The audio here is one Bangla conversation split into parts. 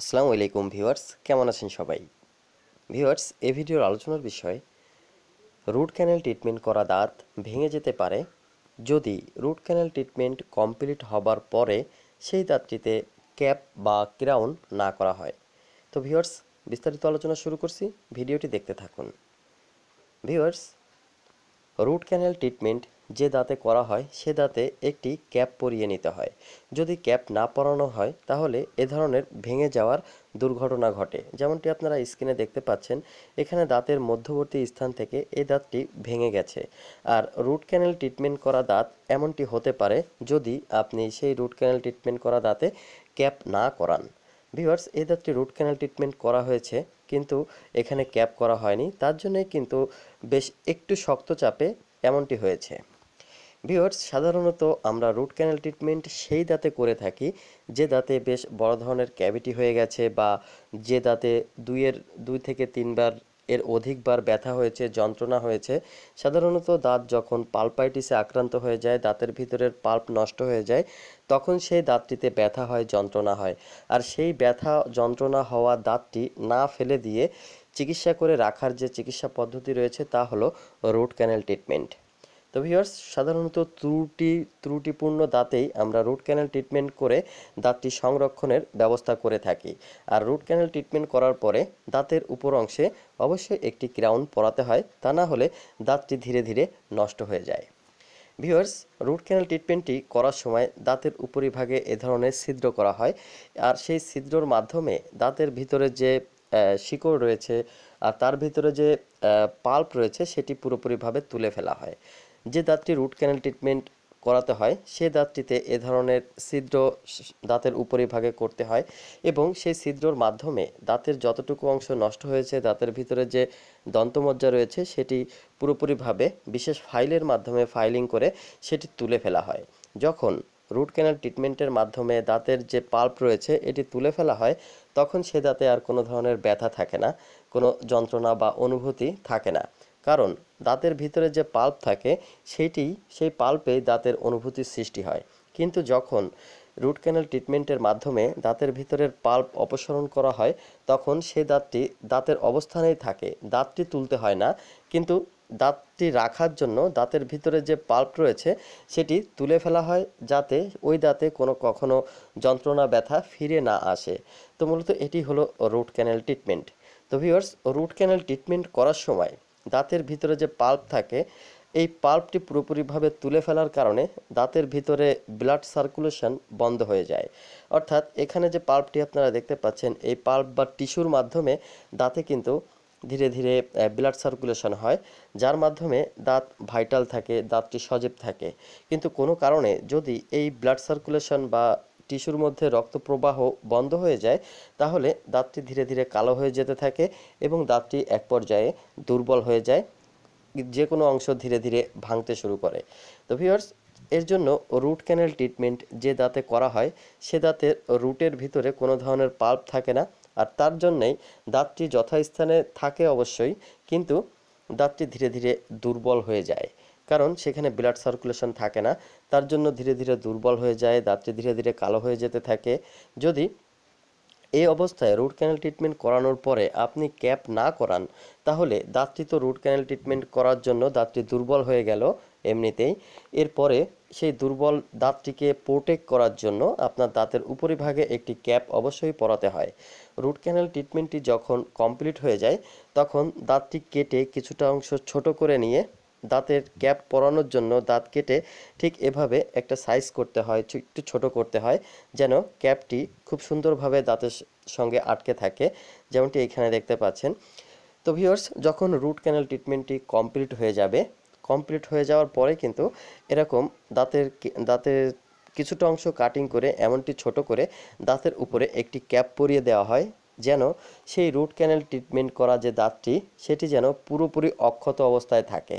আসসালামু আলাইকুম ভিউয়ার্স কেমন আছেন সবাই ভিউয়ার্স এ ভিডিওর আলোচনার বিষয় রুট ক্যানেল ট্রিটমেন্ট করা দাঁত ভেঙে যেতে পারে যদি রুট ক্যানেল ট্রিটমেন্ট কমপ্লিট হবার পরে সেই দাঁতটিতে ক্যাপ বা ক্রাউন না করা হয় তো ভিউয়ার্স বিস্তারিত আলোচনা শুরু করছি ভিডিওটি দেখতে থাকুন ভিউয়ার্স রুট ক্যানেল ট্রিটমেন্ট যে দাঁতে করা হয় সে দাঁতে একটি ক্যাপ পরিয়ে নিতে হয় যদি ক্যাপ না পরানো হয় তাহলে এ ধরনের ভেঙে যাওয়ার দুর্ঘটনা ঘটে যেমনটি আপনারা স্ক্রিনে দেখতে পাচ্ছেন এখানে দাঁতের মধ্যবর্তী স্থান থেকে এই দাঁতটি ভেঙে গেছে আর রুট ক্যানেল ট্রিটমেন্ট করা দাঁত এমনটি হতে পারে যদি আপনি সেই রুট ক্যানেল ট্রিটমেন্ট করা দাঁতে ক্যাপ না করান ভিউয়ার্স এই দাঁতটি রুট ক্যানেল ট্রিটমেন্ট করা হয়েছে কিন্তু এখানে ক্যাপ করা হয়নি তার জন্যে কিন্তু বেশ একটু শক্ত চাপে এমনটি হয়েছে ভিউয়ার্স সাধারণত আমরা রুট ক্যানেল ট্রিটমেন্ট সেই দাঁতে করে থাকি যে দাঁতে বেশ বড় ধরনের ক্যাভিটি হয়ে গেছে বা যে দাঁতে দুইয়ের দুই থেকে তিনবার এর অধিকবার ব্যথা হয়েছে যন্ত্রণা হয়েছে সাধারণত দাঁত যখন পাল্পাইটিসে আক্রান্ত হয়ে যায় দাঁতের ভিতরের পাল্প নষ্ট হয়ে যায় তখন সেই দাঁতটিতে ব্যথা হয় যন্ত্রণা হয় আর সেই ব্যথা যন্ত্রণা হওয়া দাঁতটি না ফেলে দিয়ে চিকিৎসা করে রাখার যে চিকিৎসা পদ্ধতি রয়েছে তা হলো রুট ক্যানেল ট্রিটমেন্ট তো ভিউয়ার্স সাধারণত ত্রুটি ত্রুটিপূর্ণ দাঁতেই আমরা রুট ক্যানেল ট্রিটমেন্ট করে দাঁতটি সংরক্ষণের ব্যবস্থা করে থাকি আর রুট ক্যানেল ট্রিটমেন্ট করার পরে দাঁতের উপর অংশে অবশ্যই একটি ক্রাউন পরাতে হয় তা না হলে দাঁতটি ধীরে ধীরে নষ্ট হয়ে যায় ভিওয়ার্স রুট ক্যানেল ট্রিটমেন্টটি করার সময় দাঁতের উপরিভাগে এ ধরনের ছিদ্র করা হয় আর সেই ছিদ্রর মাধ্যমে দাঁতের ভিতরে যে শিকড় রয়েছে আর তার ভিতরে যে পাল্প রয়েছে সেটি পুরোপুরিভাবে তুলে ফেলা হয় যে দাঁতটি রুট ক্যানেল ট্রিটমেন্ট করাতে হয় সে দাঁতটিতে এ ধরনের ছিদ্র দাঁতের উপরিভাগে করতে হয় এবং সেই ছিদ্রর মাধ্যমে দাঁতের যতটুকু অংশ নষ্ট হয়েছে দাঁতের ভিতরে যে দন্তমজ্জা রয়েছে সেটি পুরোপুরিভাবে বিশেষ ফাইলের মাধ্যমে ফাইলিং করে সেটি তুলে ফেলা হয় যখন রুট ক্যানেল ট্রিটমেন্টের মাধ্যমে দাঁতের যে পাল্প রয়েছে এটি তুলে ফেলা হয় তখন সে দাঁতে আর কোনো ধরনের ব্যথা থাকে না কোনো যন্ত্রণা বা অনুভূতি থাকে না কারণ দাঁতের ভিতরে যে পাল্প থাকে সেইটি সেই পাল্পে দাঁতের অনুভূতির সৃষ্টি হয় কিন্তু যখন রুট ক্যানেল ট্রিটমেন্টের মাধ্যমে দাঁতের ভিতরের পাল্প অপসারণ করা হয় তখন সেই দাঁতটি দাঁতের অবস্থানেই থাকে দাঁতটি তুলতে হয় না কিন্তু দাঁতটি রাখার জন্য দাঁতের ভিতরে যে পাল্প রয়েছে সেটি তুলে ফেলা হয় যাতে ওই দাঁতে কোনো কখনো যন্ত্রণা ব্যথা ফিরে না আসে তো মূলত এটি হলো রুট ক্যানেল ট্রিটমেন্ট তো ভিউয়ার্স রুট ক্যানেল ট্রিটমেন্ট করার সময় দাঁতের ভিতরে যে পাল্প থাকে এই পাল্পটি পুরোপুরিভাবে তুলে ফেলার কারণে দাঁতের ভিতরে ব্লাড সার্কুলেশন বন্ধ হয়ে যায় অর্থাৎ এখানে যে পাল্পটি আপনারা দেখতে পাচ্ছেন এই পাল্প বা টিস্যুর মাধ্যমে দাঁতে কিন্তু ধীরে ধীরে ব্লাড সার্কুলেশন হয় যার মাধ্যমে দাঁত ভাইটাল থাকে দাঁতটি সজীব থাকে কিন্তু কোনো কারণে যদি এই ব্লাড সার্কুলেশন বা টিস্যুর মধ্যে রক্ত প্রবাহ বন্ধ হয়ে যায় তাহলে দাঁতটি ধীরে ধীরে কালো হয়ে যেতে থাকে এবং দাঁতটি এক পর্যায়ে দুর্বল হয়ে যায় যে কোনো অংশ ধীরে ধীরে ভাঙতে শুরু করে তো ভিউয়ার্স এর জন্য রুট ক্যানেল ট্রিটমেন্ট যে দাঁতে করা হয় সে দাঁতের রুটের ভিতরে কোনো ধরনের পাল্প থাকে না আর তার জন্যেই দাঁতটি যথাস্থানে থাকে অবশ্যই কিন্তু দাঁতটি ধীরে ধীরে দুর্বল হয়ে যায় কারণ সেখানে ব্লাড সার্কুলেশন থাকে না তার জন্য ধীরে ধীরে দুর্বল হয়ে যায় দাঁতটি ধীরে ধীরে কালো হয়ে যেতে থাকে যদি এই অবস্থায় রুট ক্যানেল ট্রিটমেন্ট করানোর পরে আপনি ক্যাপ না করান তাহলে দাঁতটি তো রুট ক্যানেল ট্রিটমেন্ট করার জন্য দাঁতটি দুর্বল হয়ে গেল এমনিতেই এরপরে সেই দুর্বল দাঁতটিকে প্রোটেক্ট করার জন্য আপনার দাঁতের উপরিভাগে একটি ক্যাপ অবশ্যই পরাতে হয় রুট ক্যানেল ট্রিটমেন্টটি যখন কমপ্লিট হয়ে যায় তখন দাঁতটি কেটে কিছুটা অংশ ছোট করে নিয়ে দাঁতের ক্যাপ পরানোর জন্য দাঁত কেটে ঠিক এভাবে একটা সাইজ করতে হয় একটু ছোট করতে হয় যেন ক্যাপটি খুব সুন্দরভাবে দাঁতের সঙ্গে আটকে থাকে যেমনটি এখানে দেখতে পাচ্ছেন তো ভিওর্স যখন রুট ক্যানাল ট্রিটমেন্টটি কমপ্লিট হয়ে যাবে কমপ্লিট হয়ে যাওয়ার পরে কিন্তু এরকম দাঁতের দাঁতের কিছুটা অংশ কাটিং করে এমনটি ছোট করে দাঁতের উপরে একটি ক্যাপ পরিয়ে দেওয়া হয় যেন সেই রুট ক্যানেল ট্রিটমেন্ট করা যে দাঁতটি সেটি যেন পুরোপুরি অক্ষত অবস্থায় থাকে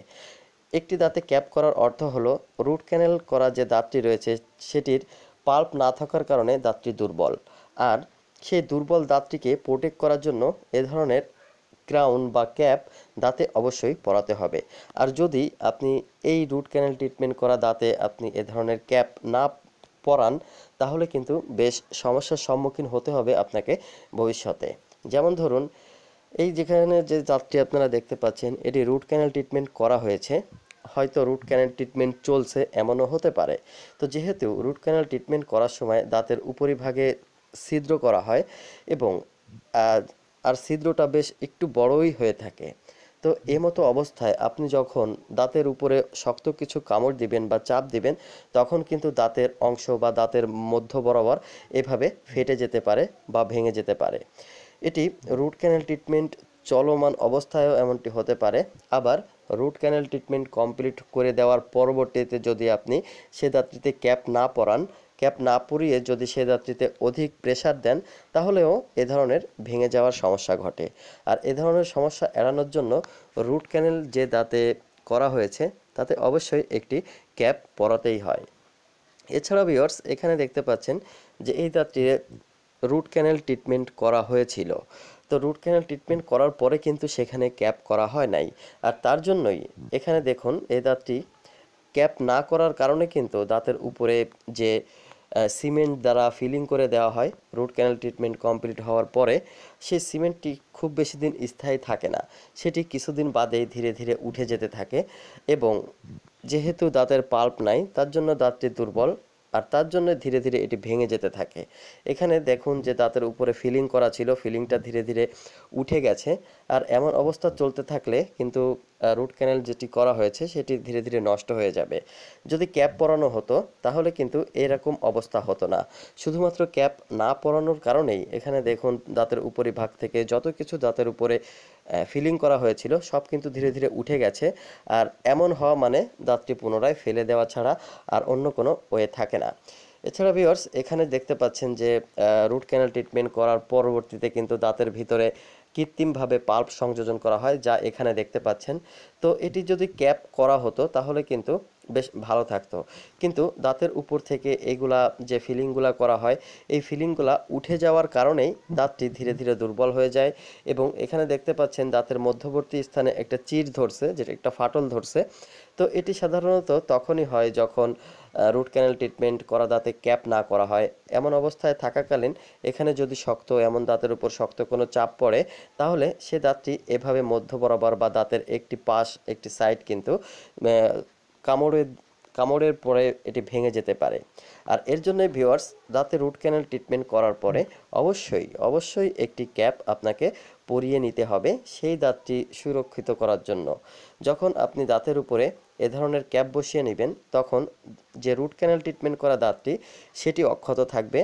একটি দাঁতে ক্যাপ করার অর্থ হলো রুট ক্যানেল করা যে দাঁতটি রয়েছে সেটির পাল্প না থাকার কারণে দাঁতটি দুর্বল আর সেই দুর্বল দাঁতটিকে প্রোটেক্ট করার জন্য এ ধরনের ক্রাউন বা ক্যাপ দাঁতে অবশ্যই পরাতে হবে আর যদি আপনি এই রুট ক্যানেল ট্রিটমেন্ট করা দাঁতে আপনি এ ধরনের ক্যাপ না পরান তাহলে কিন্তু বেশ সমস্যার সম্মুখীন হতে হবে আপনাকে ভবিষ্যতে যেমন ধরুন এই যেখানে যে দাঁতটি আপনারা দেখতে পাচ্ছেন এটি রুট ক্যানেল ট্রিটমেন্ট করা হয়েছে হয়তো রুট ক্যানেল ট্রিটমেন্ট চলছে এমনও হতে পারে তো যেহেতু রুট ক্যানেল ট্রিটমেন্ট করার সময় দাঁতের উপরিভাগে ছিদ্র করা হয় এবং আর ছিদ্রটা বেশ একটু বড়ই হয়ে থাকে তো এ মতো অবস্থায় আপনি যখন দাঁতের উপরে শক্ত কিছু কামড় দিবেন বা চাপ দিবেন তখন কিন্তু দাঁতের অংশ বা দাঁতের মধ্য বরাবর এভাবে ফেটে যেতে পারে বা ভেঙে যেতে পারে এটি রুট ক্যানেল ট্রিটমেন্ট চলমান অবস্থায়ও এমনটি হতে পারে আবার রুট ক্যানেল ট্রিটমেন্ট কমপ্লিট করে দেওয়ার পরবর্তীতে যদি আপনি সে দাঁতটিতে ক্যাপ না পরান ক্যাপ না পুড়িয়ে যদি সে যাত্রীতে অধিক প্রেশার দেন তাহলেও এ ধরনের ভেঙে যাওয়ার সমস্যা ঘটে আর এ ধরনের সমস্যা এড়ানোর জন্য রুট ক্যানেল যে দাঁতে করা হয়েছে তাতে অবশ্যই একটি ক্যাপ পরাতেই হয় এছাড়া ভিওয়ার্স এখানে দেখতে পাচ্ছেন যে এই দাঁতটির রুট ক্যানেল ট্রিটমেন্ট করা হয়েছিল তো রুট ক্যানেল ট্রিটমেন্ট করার পরে কিন্তু সেখানে ক্যাপ করা হয় নাই আর তার জন্যই এখানে দেখুন এই দাঁতটি ক্যাপ না করার কারণে কিন্তু দাঁতের উপরে যে সিমেন্ট দ্বারা ফিলিং করে দেওয়া হয় রুট ক্যানেল ট্রিটমেন্ট কমপ্লিট হওয়ার পরে সেই সিমেন্টটি খুব বেশি দিন স্থায়ী থাকে না সেটি কিছুদিন বাদে ধীরে ধীরে উঠে যেতে থাকে এবং যেহেতু দাঁতের পাল্প নাই তার জন্য দাঁতটি দুর্বল আর তার জন্য ধীরে ধীরে এটি ভেঙে যেতে থাকে এখানে দেখুন যে দাঁতের উপরে ফিলিং করা ছিল ফিলিংটা ধীরে ধীরে উঠে গেছে আর এমন অবস্থা চলতে থাকলে কিন্তু রুট ক্যানেল যেটি করা হয়েছে সেটি ধীরে ধীরে নষ্ট হয়ে যাবে যদি ক্যাপ পরানো হতো তাহলে কিন্তু এরকম অবস্থা হতো না শুধুমাত্র ক্যাপ না পরানোর কারণেই এখানে দেখুন দাঁতের উপরিভাগ থেকে যত কিছু দাঁতের উপরে ফিলিং করা হয়েছিল সব কিন্তু ধীরে ধীরে উঠে গেছে আর এমন হওয়া মানে দাঁতটি পুনরায় ফেলে দেওয়া ছাড়া আর অন্য কোনো ওয়ে থাকে না এছাড়া ভিওর্স এখানে দেখতে পাচ্ছেন যে রুট ক্যানাল ট্রিটমেন্ট করার পরবর্তীতে কিন্তু দাঁতের ভিতরে কৃত্রিমভাবে পাল্প সংযোজন করা হয় যা এখানে দেখতে পাচ্ছেন তো এটি যদি ক্যাপ করা হতো তাহলে কিন্তু বেশ ভালো থাকতো কিন্তু দাঁতের উপর থেকে এগুলা যে ফিলিংগুলা করা হয় এই ফিলিংগুলা উঠে যাওয়ার কারণেই দাঁতটি ধীরে ধীরে দুর্বল হয়ে যায় এবং এখানে দেখতে পাচ্ছেন দাঁতের মধ্যবর্তী স্থানে একটা চির ধরছে যেটা একটা ফাটল ধরছে তো এটি সাধারণত তখনই হয় যখন রুট ক্যানেল ট্রিটমেন্ট করা দাঁতে ক্যাপ না করা হয় এমন অবস্থায় থাকাকালীন এখানে যদি শক্ত এমন দাঁতের উপর শক্ত কোনো চাপ পড়ে তাহলে সে দাঁতটি এভাবে মধ্য বরাবর বা দাঁতের একটি পাশ একটি সাইড কিন্তু কামড়ে কামড়ের পরে এটি ভেঙে যেতে পারে আর এর জন্যই ভিওয়ার্স দাঁতে রুট ক্যানেল ট্রিটমেন্ট করার পরে অবশ্যই অবশ্যই একটি ক্যাপ আপনাকে পরিয়ে নিতে হবে সেই দাঁতটি সুরক্ষিত করার জন্য যখন আপনি দাঁতের উপরে এ ধরনের ক্যাপ বসিয়ে নেবেন তখন যে রুট ক্যানেল ট্রিটমেন্ট করা দাঁতটি সেটি অক্ষত থাকবে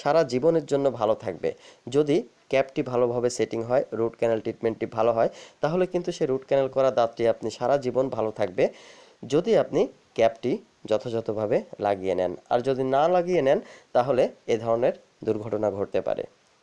সারা জীবনের জন্য ভালো থাকবে যদি ক্যাপটি ভালোভাবে সেটিং হয় রুট ক্যানেল ট্রিটমেন্টটি ভালো হয় তাহলে কিন্তু সেই রুট ক্যানেল করা দাঁতটি আপনি সারা জীবন ভালো থাকবে যদি আপনি ক্যাপটি যথাযথভাবে লাগিয়ে নেন আর যদি না লাগিয়ে নেন তাহলে এ ধরনের দুর্ঘটনা ঘটতে পারে